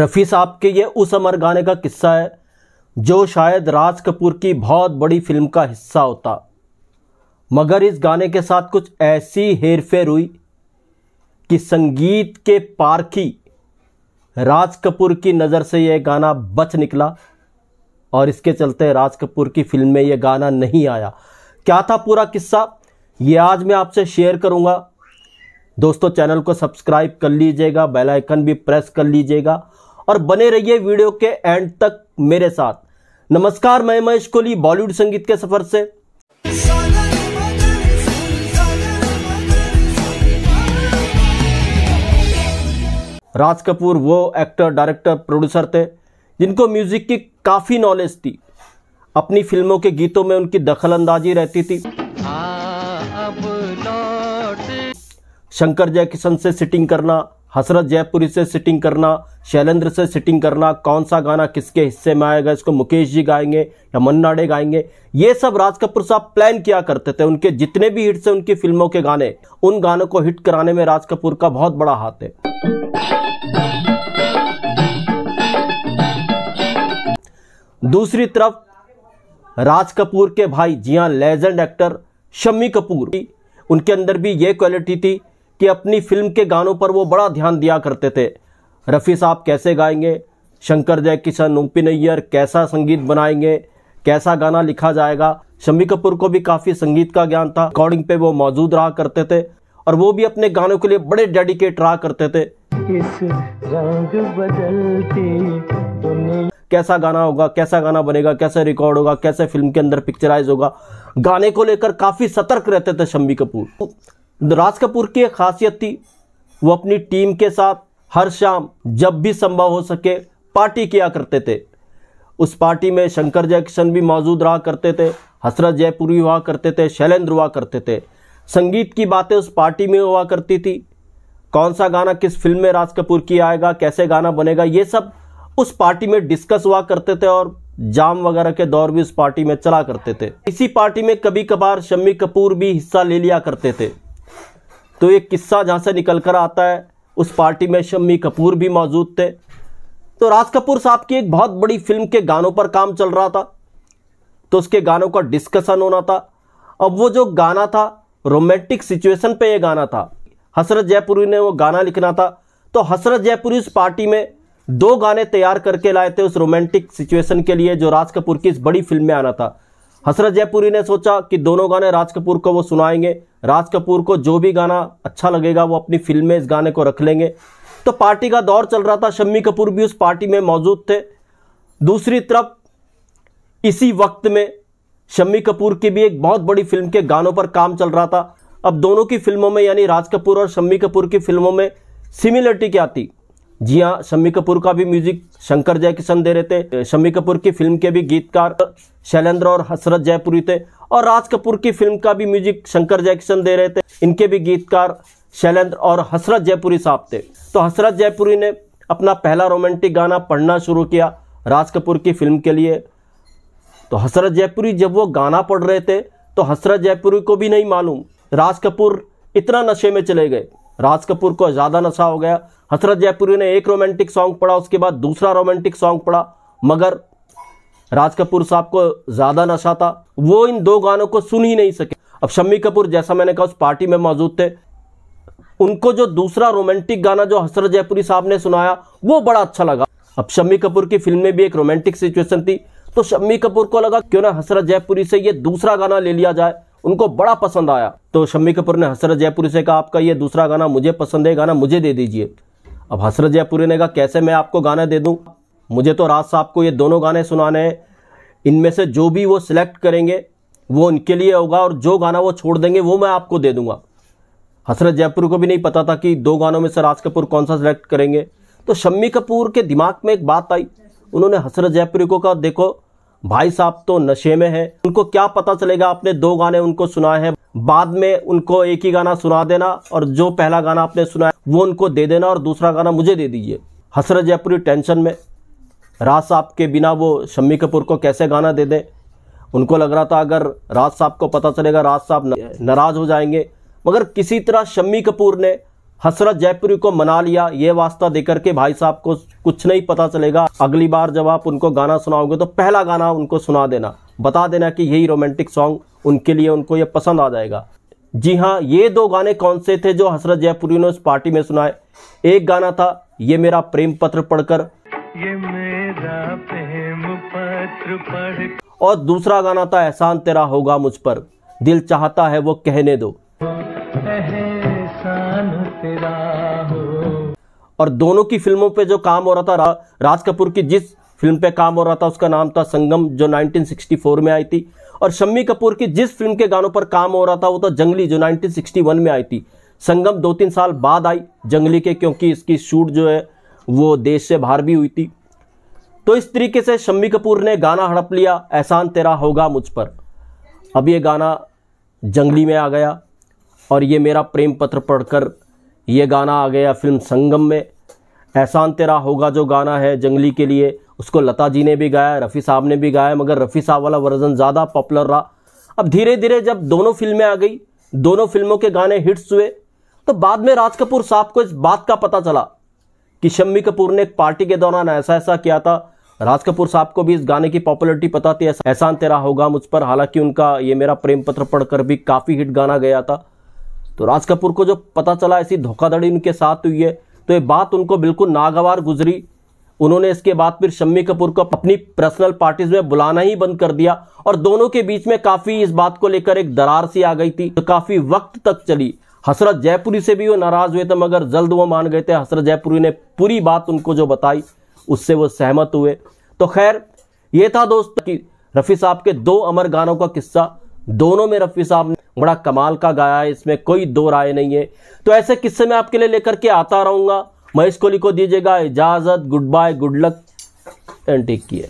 रफ़ी साहब के ये उस अमर गाने का किस्सा है जो शायद राज कपूर की बहुत बड़ी फिल्म का हिस्सा होता मगर इस गाने के साथ कुछ ऐसी हेरफेर हुई कि संगीत के पारखी राज कपूर की नज़र से यह गाना बच निकला और इसके चलते राज कपूर की फिल्म में यह गाना नहीं आया क्या था पूरा किस्सा ये आज मैं आपसे शेयर करूंगा दोस्तों चैनल को सब्सक्राइब कर लीजिएगा बेल आइकन भी प्रेस कर लीजिएगा और बने रहिए वीडियो के एंड तक मेरे साथ नमस्कार मैं महेश कोहली बॉलीवुड संगीत के सफर से राज कपूर वो एक्टर डायरेक्टर प्रोड्यूसर थे जिनको म्यूज़िक की काफ़ी नॉलेज थी अपनी फिल्मों के गीतों में उनकी दखल अंदाजी रहती थी आ, अब शंकर जयकिशन से सिटिंग करना हसरत जयपुरी से सिटिंग करना शैलेंद्र से सिटिंग करना कौन सा गाना किसके हिस्से में आएगा इसको मुकेश जी गाएंगे या मन्नाडे गाएंगे ये सब राज कपूर साहब प्लान किया करते थे उनके जितने भी हिट्स हैं उनकी फिल्मों के गाने उन गानों को हिट कराने में राज कपूर का बहुत बड़ा हाथ है दूसरी तरफ राज कपूर के भाई जिया लेजेंड एक्टर शम्मी कपूर उनके अंदर भी ये क्वालिटी थी कि अपनी फिल्म के गानों पर वो बड़ा ध्यान दिया करते थे रफ़ी साहब कैसे गाएंगे शंकर जय किशन ओमपी नैयर कैसा संगीत बनाएंगे कैसा गाना लिखा जाएगा शम्मी कपूर को भी काफ़ी संगीत का ज्ञान था अकॉर्डिंग पे वो मौजूद रहा करते थे और वो भी अपने गानों के लिए बड़े डेडिकेट रहा करते थे इस रंग कैसा गाना होगा कैसा गाना बनेगा कैसे रिकॉर्ड होगा कैसे फिल्म के अंदर पिक्चराइज होगा गाने को लेकर काफ़ी सतर्क रहते थे शम्मी कपूर तो राज कपूर की एक खासियत थी वो अपनी टीम के साथ हर शाम जब भी संभव हो सके पार्टी किया करते थे उस पार्टी में शंकर जयकिशन भी मौजूद रहा करते थे हसरत जयपुरी हुआ करते थे शैलेंद्र हुआ करते थे संगीत की बातें उस पार्टी में हुआ करती थी कौन सा गाना किस फिल्म में राज कपूर की आएगा कैसे गाना बनेगा ये सब उस पार्टी में डिस्कस हुआ करते थे और जाम वगैरह के दौर भी उस पार्टी में चला करते थे इसी पार्टी में कभी कभार शम्मी कपूर भी हिस्सा ले लिया करते थे तो एक किस्सा जहाँ से निकल कर आता है उस पार्टी में शम्मी कपूर भी मौजूद थे तो राज कपूर साहब की एक बहुत बड़ी फिल्म के गानों पर काम चल रहा था तो उसके गानों का डिस्कशन होना था अब वो जो गाना था रोमांटिक सिचुएशन पे ये गाना था हसरत जयपुरी ने वो गाना लिखना था तो हसरत जयपुरी उस पार्टी में दो गाने तैयार करके लाए थे उस रोमांटिक सिचुएशन के लिए जो राज कपूर की इस बड़ी फिल्म में आना था हसरत जयपुरी ने सोचा कि दोनों गाने राज कपूर को वो सुनाएंगे राज कपूर को जो भी गाना अच्छा लगेगा वो अपनी फिल्म में इस गाने को रख लेंगे तो पार्टी का दौर चल रहा था शम्मी कपूर भी उस पार्टी में मौजूद थे दूसरी तरफ इसी वक्त में शम्मी कपूर की भी एक बहुत बड़ी फिल्म के गानों पर काम चल रहा था अब दोनों की फिल्मों में यानी राज कपूर और शम्मी कपूर की फिल्मों में सिमिलरिटी क्या थी जी हाँ शम्मी कपूर का भी म्यूजिक शंकर जयकिशन दे रहे थे शम्मी कपूर की फिल्म के भी गीतकार शैलेंद्र और हसरत जयपुरी थे और राज कपूर की फिल्म का भी म्यूजिक शंकर जयकिशन दे रहे थे इनके भी गीतकार शैलेंद्र और हसरत जयपुरी साहब थे तो हसरत जयपुरी ने अपना पहला रोमांटिक गाना पढ़ना शुरू किया राज कपूर की फिल्म के लिए तो हसरत जयपुरी जब वो गाना पढ़ रहे थे तो हसरत जयपुरी को भी नहीं मालूम राज कपूर इतना नशे में चले गए राज कपूर को ज़्यादा नशा हो गया हसरत जयपुरी ने एक रोमांटिक सॉन्ग पढ़ा उसके बाद दूसरा रोमांटिक सॉन्ग पढ़ा मगर राज कपूर साहब को ज़्यादा नशा था वो इन दो गानों को सुन ही नहीं सके अब शम्मी कपूर जैसा मैंने कहा उस पार्टी में मौजूद थे उनको जो दूसरा रोमांटिक गाना जो हसरत जयपुरी साहब ने सुनाया वो बड़ा अच्छा लगा अब शम्मी कपूर की फिल्म में भी एक रोमांटिक सिचुएशन थी तो शम्मी कपूर को लगा क्यों ना हसरत जयपुरी से ये दूसरा गाना ले लिया जाए उनको बड़ा पसंद आया तो शम्मी कपूर ने हसरत जयपुरी से कहा आपका ये दूसरा गाना मुझे पसंद है गाना मुझे दे दीजिए अब हसरत जयपुरी ने कहा कैसे मैं आपको गाना दे दूँ मुझे तो राज साहब को ये दोनों गाने सुनाने हैं इनमें से जो भी वो सिलेक्ट करेंगे वो उनके लिए होगा और जो गाना वो छोड़ देंगे वो मैं आपको दे दूंगा हसरत जयपुर को भी नहीं पता था कि दो गानों में से राज कपूर कौन सा सिलेक्ट करेंगे तो शम्मी कपूर के दिमाग में एक बात आई उन्होंने हसरत जयपुरी को कहा देखो भाई साहब तो नशे में है उनको क्या पता चलेगा आपने दो गाने उनको सुनाए हैं बाद में उनको एक ही गाना सुना देना और जो पहला गाना आपने सुनाया वो उनको दे देना और दूसरा गाना मुझे दे दीजिए हसरत जयपुरी टेंशन में राज साहब के बिना वो शम्मी कपूर को कैसे गाना दे दें उनको लग रहा था अगर राज साहब को पता चलेगा राज साहब नाराज़ हो जाएंगे मगर किसी तरह शम्मी कपूर ने हसरत जयपुरी को मना लिया ये वास्ता देकर के भाई साहब को कुछ नहीं पता चलेगा अगली बार जब आप उनको गाना सुनाओगे तो पहला गाना उनको सुना देना बता देना कि यही रोमांटिक सॉन्ग उनके लिए उनको ये पसंद आ जाएगा जी हाँ ये दो गाने कौन से थे जो हसरत जयपुरी ने उस पार्टी में सुनाए एक गाना था ये मेरा प्रेम पत्र पढ़कर ये मेरा प्रेम पत्र पढ़ और दूसरा गाना था एहसान तेरा होगा मुझ पर दिल चाहता है वो कहने दो और दोनों की फिल्मों पे जो काम हो रहा था रा, राज कपूर की जिस फिल्म पे काम हो रहा था उसका नाम था संगम जो 1964 में आई थी और शम्मी कपूर की जिस फिल्म के गानों पर काम हो रहा था वो था तो जंगली जो 1961 में आई थी संगम दो तीन साल बाद आई जंगली के क्योंकि इसकी शूट जो है वो देश से बाहर भी हुई थी तो इस तरीके से शम्मी कपूर ने गाना हड़प लिया एहसान तेरा होगा मुझ पर अब ये गाना जंगली में आ गया और ये मेरा प्रेम पत्र पढ़कर ये गाना आ गया फिल्म संगम में एहसान तेरा होगा जो गाना है जंगली के लिए उसको लता जी ने भी गाया रफ़ी साहब ने भी गाया मगर रफ़ी साहब वाला वर्जन ज़्यादा पॉपुलर रहा अब धीरे धीरे जब दोनों फिल्में आ गई दोनों फिल्मों के गाने हिट्स हुए तो बाद में राज कपूर साहब को इस बात का पता चला कि शम्मी कपूर ने एक पार्टी के दौरान ऐसा ऐसा किया था राज कपूर साहब को भी इस गाने की पॉपुलरिटी पता थी एहसान तेरा होगा मुझ पर हालांकि उनका ये मेरा प्रेम पत्र पढ़कर भी काफ़ी हिट गाना गया था तो राज कपूर को जो पता चला ऐसी धोखाधड़ी उनके साथ हुई है तो ये बात उनको बिल्कुल नागवार गुजरी उन्होंने इसके बाद फिर शम्मी कपूर को अपनी पर्सनल पार्टीज में बुलाना ही बंद कर दिया और दोनों के बीच में काफी इस बात को लेकर एक दरार सी आ गई थी तो काफी वक्त तक चली हसरत जयपुरी से भी वो नाराज हुए थे मगर जल्द वो मान गए थे हसरत जयपुरी ने पूरी बात उनको जो बताई उससे वो सहमत हुए तो खैर ये था दोस्त कि रफ़ी साहब के दो अमर गानों का किस्सा दोनों में रफ़ी साहब ने बड़ा कमाल का गाया है इसमें कोई दो राय नहीं है तो ऐसे किस्से मैं आपके लिए लेकर के आता रहूंगा महेश कोहली को दीजिएगा इजाज़त goodbye good luck and take care